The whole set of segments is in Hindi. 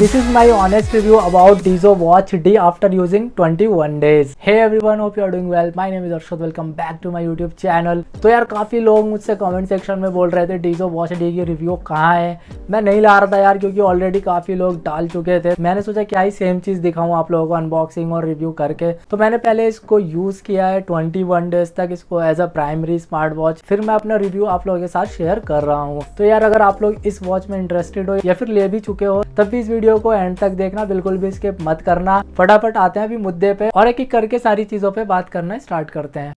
This is my honest review about डीजो Watch D after using 21 days. Hey everyone, hope you are doing well. My name is Arshad. Welcome back to my YouTube channel. तो यार काफ़ी लोग मुझसे कमेंट सेक्शन में बोल रहे थे डीजो Watch D की रिव्यू कहाँ है मैं नहीं ला रहा था यार क्योंकि ऑलरेडी काफ़ी लोग डाल चुके थे मैंने सोचा क्या ही सेम चीज़ दिखाऊँ आप लोगों को अनबॉक्सिंग और रिव्यू करके तो मैंने पहले इसको यूज़ किया है 21 डेज तक इसको as a primary smart watch फिर मैं अपना रिव्यू आप लोगों के साथ शेयर कर रहा हूँ तो यार अगर आप लोग इस वॉच में इंटरेस्टेड हो या फिर ले भी चुके हो तब भी इस वीडियो वीडियो को एंड तक देखना बिल्कुल भी इसके मत करना फटाफट आते हैं अभी मुद्दे पे और एक एक करके सारी चीजों पे बात करना स्टार्ट करते हैं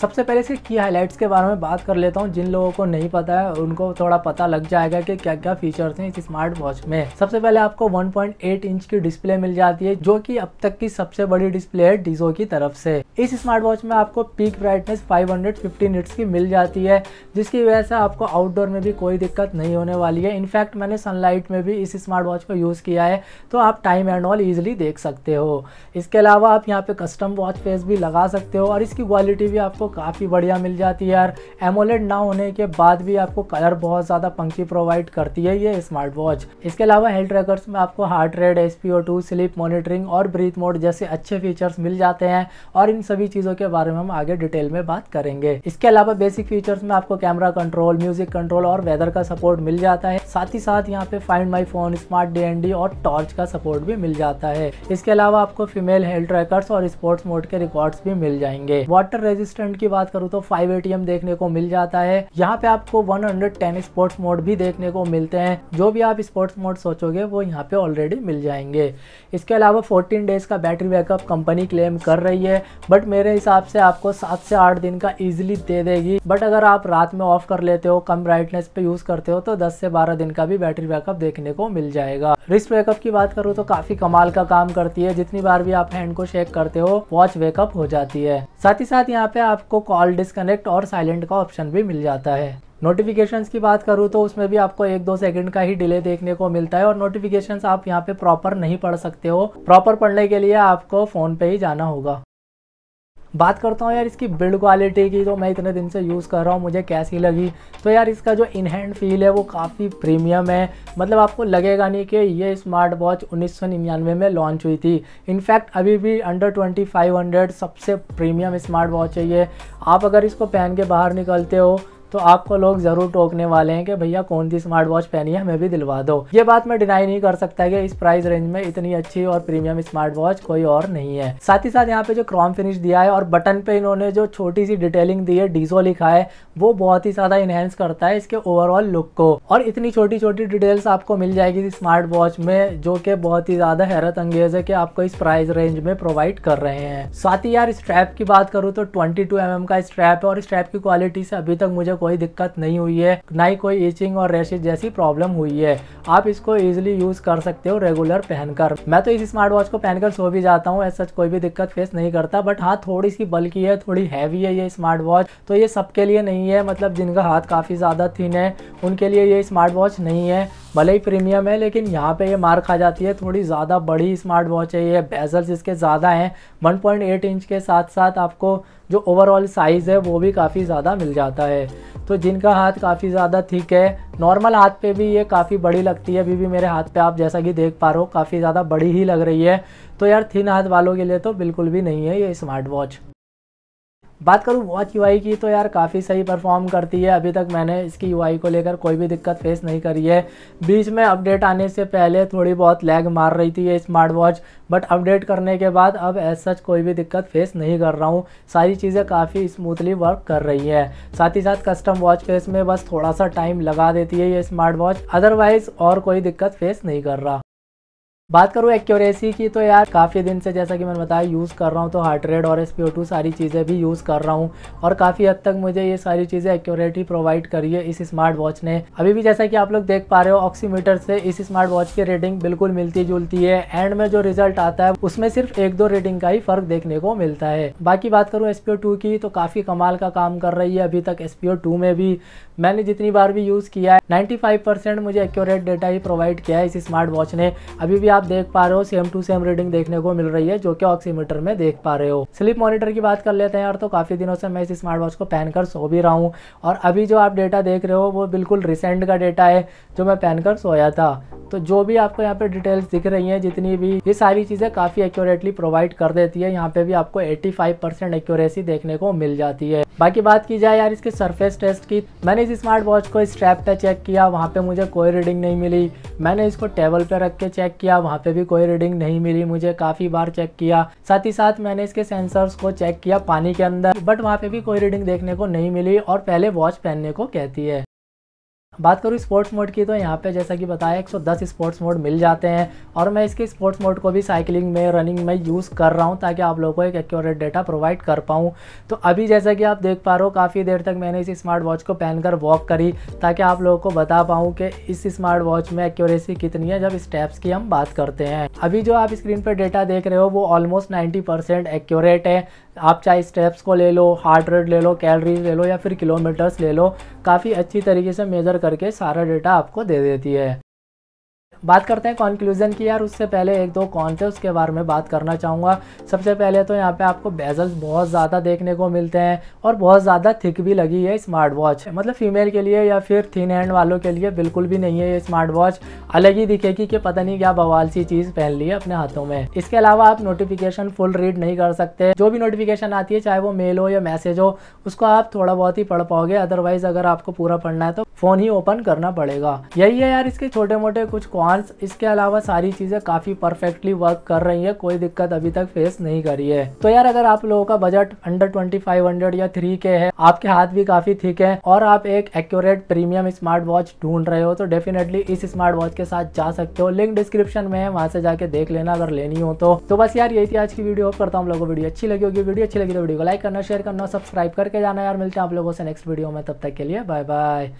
सबसे पहले इसके की हाइलाइट्स के बारे में बात कर लेता हूँ जिन लोगों को नहीं पता है उनको थोड़ा पता लग जाएगा कि क्या क्या फीचर्स हैं इस स्मार्ट वॉच में सबसे पहले आपको 1.8 इंच की डिस्प्ले मिल जाती है जो कि अब तक की सबसे बड़ी डिस्प्ले है डिजो की तरफ से इस स्मार्ट वॉच में आपको पीक ब्राइटनेस फाइव हंड्रेड की मिल जाती है जिसकी वजह से आपको आउटडोर में भी कोई दिक्कत नहीं होने वाली है इनफैक्ट मैंने सनलाइट में भी इस स्मार्ट वॉच को यूज़ किया है तो आप टाइम एंड ऑल ईजिली देख सकते हो इसके अलावा आप यहाँ पे कस्टम वॉच फेस भी लगा सकते हो और इसकी क्वालिटी भी आपको काफ़ी बढ़िया मिल जाती है यार एमोलेड ना होने के बाद भी आपको कलर बहुत ज़्यादा पंखी प्रोवाइड करती है ये स्मार्ट वॉच इसके अलावा हेल्थ ट्रैकर्स में आपको heart rate S two sleep monitoring और ब्रीथ मोड जैसे अच्छे फीचर्स मिल जाते हैं और इन सभी चीज़ों के बारे में हम आगे डिटेल में बात करेंगे इसके अलावा बेसिक फीचर्स में आपको कैमरा कंट्रोल म्यूजिक कंट्रोल और वेदर का सपोर्ट मिल जाता है साथ ही साथ यहाँ पे find my phone smart D और टॉर्च का सपोर्ट भी मिल जाता है इसके अलावा आपको फीमेल हेल्थ ट्रैकर्स और स्पोर्ट्स मोड के रिकॉर्ड्स भी मिल जाएंगे वाटर रेजिस्टेंट वेरिएंट की बात करूँ तो फाइव एटीएम देखने को मिल जाता है यहाँ पे आपको 110 स्पोर्ट्स मोड भी देखने को मिलते हैं जो भी आप स्पोर्ट्स मोड सोचोगे वो यहाँ पे ऑलरेडी मिल जाएंगे इसके अलावा 14 डेज का बैटरी बैकअप कंपनी क्लेम कर रही है बट मेरे हिसाब से आपको सात से आठ दिन का इजिली दे देगी बट अगर आप रात में ऑफ कर लेते हो कम ब्राइटनेस पे यूज़ करते हो तो दस से बारह दिन का भी बैटरी बैकअप देखने को मिल जाएगा रिस्क बैकअप की बात करूँ तो काफ़ी कमाल का काम करती है जितनी बार भी आप हैंड को शेक करते हो वॉच बैकअप हो जाती है साथ ही साथ यहाँ पे आप आपको कॉल डिस्कनेक्ट और साइलेंट का ऑप्शन भी मिल जाता है नोटिफिकेशंस की बात करूँ तो उसमें भी आपको एक दो सेकंड का ही डिले देखने को मिलता है और नोटिफिकेशंस आप यहाँ पे प्रॉपर नहीं पढ़ सकते हो प्रॉपर पढ़ने के लिए आपको फ़ोन पे ही जाना होगा बात करता हूँ यार इसकी बिल्ड क्वालिटी की तो मैं इतने दिन से यूज़ कर रहा हूँ मुझे कैसी लगी तो यार इसका जो इन हैंड फील है वो काफ़ी प्रीमियम है मतलब आपको लगेगा नहीं कि ये स्मार्ट वॉच उन्नीस में लॉन्च हुई थी इनफैक्ट अभी भी अंडर 2500 सबसे प्रीमियम स्मार्ट वॉच है ये आप अगर इसको पहन के बाहर निकलते हो तो आपको लोग ज़रूर टोकने वाले हैं कि भैया कौन सी स्मार्ट वॉच पहनी है हमें भी दिलवा दो ये बात मैं डिनाई नहीं कर सकता कि इस प्राइस रेंज में इतनी अच्छी और प्रीमियम स्मार्ट वॉच कोई और नहीं है साथ ही साथ यहाँ पे जो क्रॉम फिनिश दिया है और बटन पे इन्होंने जो छोटी सी डिटेलिंग दी है डीजो लिखा है वो बहुत ही ज़्यादा इनहेंस करता है इसके ओवरऑल लुक को और इतनी छोटी छोटी डिटेल्स आपको मिल जाएगी इस स्मार्ट वॉच में जो कि बहुत ही ज़्यादा हैरत अंगेज है कि आपको इस प्राइस रेंज में प्रोवाइड कर रहे हैं साथ ही यार स्ट्रैप की बात करूँ तो ट्वेंटी टू mm का स्ट्रैप है और स्ट्रैप की क्वालिटी से अभी तक मुझे कोई दिक्कत नहीं हुई है ना ही कोई इचिंग और रेशिज जैसी प्रॉब्लम हुई है आप इसको इजिली यूज कर सकते हो रेगुलर पहनकर मैं तो इस स्मार्ट वॉच को पहनकर सो भी जाता हूँ ऐसा कोई भी दिक्कत फेस नहीं करता बट हाँ थोड़ी सी बल्कि है थोड़ी हैवी है ये स्मार्ट वॉच तो ये सबके लिए नहीं है मतलब जिनका हाथ काफ़ी ज़्यादा थिन है उनके लिए ये स्मार्ट वॉच नहीं है भले ही प्रीमियम है लेकिन यहाँ पे ये मार खा जाती है थोड़ी ज़्यादा बड़ी स्मार्ट वॉच है ये बेजल्स इसके ज़्यादा हैं 1.8 इंच के साथ साथ आपको जो ओवरऑल साइज़ है वो भी काफ़ी ज़्यादा मिल जाता है तो जिनका हाथ काफ़ी ज़्यादा थिक है नॉर्मल हाथ पे भी ये काफ़ी बड़ी लगती है अभी भी मेरे हाथ पे आप जैसा कि देख पा रहे हो काफ़ी ज़्यादा बड़ी ही लग रही है तो यार थिन हाथ वालों के लिए तो बिल्कुल भी नहीं है ये स्मार्ट वॉच बात करूँ वॉच यू की तो यार काफ़ी सही परफॉर्म करती है अभी तक मैंने इसकी यू को लेकर कोई भी दिक्कत फेस नहीं करी है बीच में अपडेट आने से पहले थोड़ी बहुत लैग मार रही थी ये स्मार्ट वॉच बट अपडेट करने के बाद अब एज सच कोई भी दिक्कत फेस नहीं कर रहा हूँ सारी चीज़ें काफ़ी स्मूथली वर्क कर रही है साथ ही साथ कस्टम वॉच फेस में बस थोड़ा सा टाइम लगा देती है ये स्मार्ट वॉच अदरवाइज़ और कोई दिक्कत फेस नहीं कर रहा बात करूँ एक्यूरेसी की तो यार काफ़ी दिन से जैसा कि मैंने बताया यूज़ कर रहा हूँ तो हार्ट रेट और एस सारी चीज़ें भी यूज़ कर रहा हूँ और काफ़ी हद तक मुझे ये सारी चीज़ें एक्यूरेटी प्रोवाइड करी है इस स्मार्ट वॉच ने अभी भी जैसा कि आप लोग देख पा रहे हो ऑक्सीमीटर से इस स्मार्ट वॉच की रीडिंग बिल्कुल मिलती जुलती है एंड में जो रिजल्ट आता है उसमें सिर्फ एक दो रीडिंग का ही फर्क देखने को मिलता है बाकी बात करूँ एस की तो काफ़ी कमाल का काम कर रही है अभी तक एस में भी मैंने जितनी बार भी यूज़ किया है नाइन्टी मुझे एक्यूरेट डेटा ही प्रोवाइड किया है इस स्मार्ट वॉच ने अभी भी आप देख पा रहे हो सेम टू सेम रीडिंग देखने को मिल रही है जो कि ऑक्सीमीटर में देख पा रहे हो स्लिप मॉनिटर की बात कर लेते हैं यार तो काफ़ी दिनों से मैं इस स्मार्ट वॉच को पहनकर सो भी रहा हूँ और अभी जो आप डेटा देख रहे हो वो बिल्कुल रिसेंट का डेटा है जो मैं पहनकर सोया था तो जो भी आपको यहाँ पे डिटेल्स दिख रही है जितनी भी ये सारी चीज़ें काफ़ी एक्यूरेटली प्रोवाइड कर देती है यहाँ पे भी आपको एट्टी एक्यूरेसी देखने को मिल जाती है बाकी बात की जाए यार इसके सरफेस टेस्ट की मैंने इस स्मार्ट वॉच को स्ट्रैप पे चेक किया वहाँ पे मुझे कोई रीडिंग नहीं मिली मैंने इसको टेबल पे रख के चेक किया वहाँ पे भी कोई रीडिंग नहीं मिली मुझे काफ़ी बार चेक किया साथ ही साथ मैंने इसके सेंसर्स को चेक किया पानी के अंदर बट वहाँ पे भी कोई रीडिंग देखने को नहीं मिली और पहले वॉच पहनने को कहती है बात करूँ स्पोर्ट्स मोड की तो यहाँ पे जैसा कि बताया 110 स्पोर्ट्स मोड मिल जाते हैं और मैं इसके स्पोर्ट्स मोड को भी साइकिलिंग में रनिंग में यूज़ कर रहा हूँ ताकि आप लोगों को एक एक्यूरेट डेटा प्रोवाइड कर पाऊँ तो अभी जैसा कि आप देख पा रहे हो काफ़ी देर तक मैंने इस स्मार्ट वॉच को पहनकर वॉक करी ताकि आप लोगों को बता पाऊँ कि इस स्मार्ट वॉच में एक्यूरेसी कितनी है जब स्टेप्स की हम बात करते हैं अभी जो आप स्क्रीन पर डेटा देख रहे हो वो ऑलमोस्ट नाइन्टी एक्यूरेट है आप चाहे स्टेप्स को ले लो हार्ट रेट ले लो कैलरीज ले लो या फिर किलोमीटर्स ले लो काफ़ी अच्छी तरीके से मेजर करके सारा डेटा आपको दे देती है बात करते हैं कॉन्क्लूजन की यार उससे पहले एक दो कौन थे उसके बारे में बात करना चाहूँगा सबसे पहले तो यहाँ पे आपको बेजल्स बहुत ज़्यादा देखने को मिलते हैं और बहुत ज़्यादा थिक भी लगी है स्मार्ट वॉच मतलब फीमेल के लिए या फिर थिन हैंड वालों के लिए बिल्कुल भी नहीं है ये स्मार्ट वॉच अलग ही दिखेगी कि पता नहीं क्या बवाल सी चीज़ पहन ली है अपने हाथों में इसके अलावा आप नोटिफिकेशन फुल रीड नहीं कर सकते जो भी नोटिफिकेशन आती है चाहे वो मेल हो या मैसेज हो उसको आप थोड़ा बहुत ही पढ़ पाओगे अदरवाइज़ अगर आपको पूरा पढ़ना है तो फ़ोन ही ओपन करना पड़ेगा यही है यार इसके छोटे मोटे कुछ कौन मार्स इसके अलावा सारी चीज़ें काफ़ी परफेक्टली वर्क कर रही है कोई दिक्कत अभी तक फेस नहीं करी है तो यार अगर आप लोगों का budget under twenty five hundred या थ्री के है आपके हाथ भी काफ़ी थिक है और आप एक एक्यूरेट प्रीमियम स्मार्ट वॉच ढूंढ रहे हो तो डेफिनेटली इस स्मार्ट वॉच के साथ जा सकते हो लिंक डिस्क्रिप्शन में है वहां से जाके देख लेना अगर लेनी हो तो तो बस यार यही थी आज की वीडियो होप करता हूँ लोगों को वीडियो अच्छी लगी होगी वीडियो अच्छी लगी तो वीडियो को लाइक करना शेयर करना सब्सक्राइब करके जाना यार मिलते हैं आप लोगों से नेक्स्ट वीडियो में तब तक के लिए बाय बाय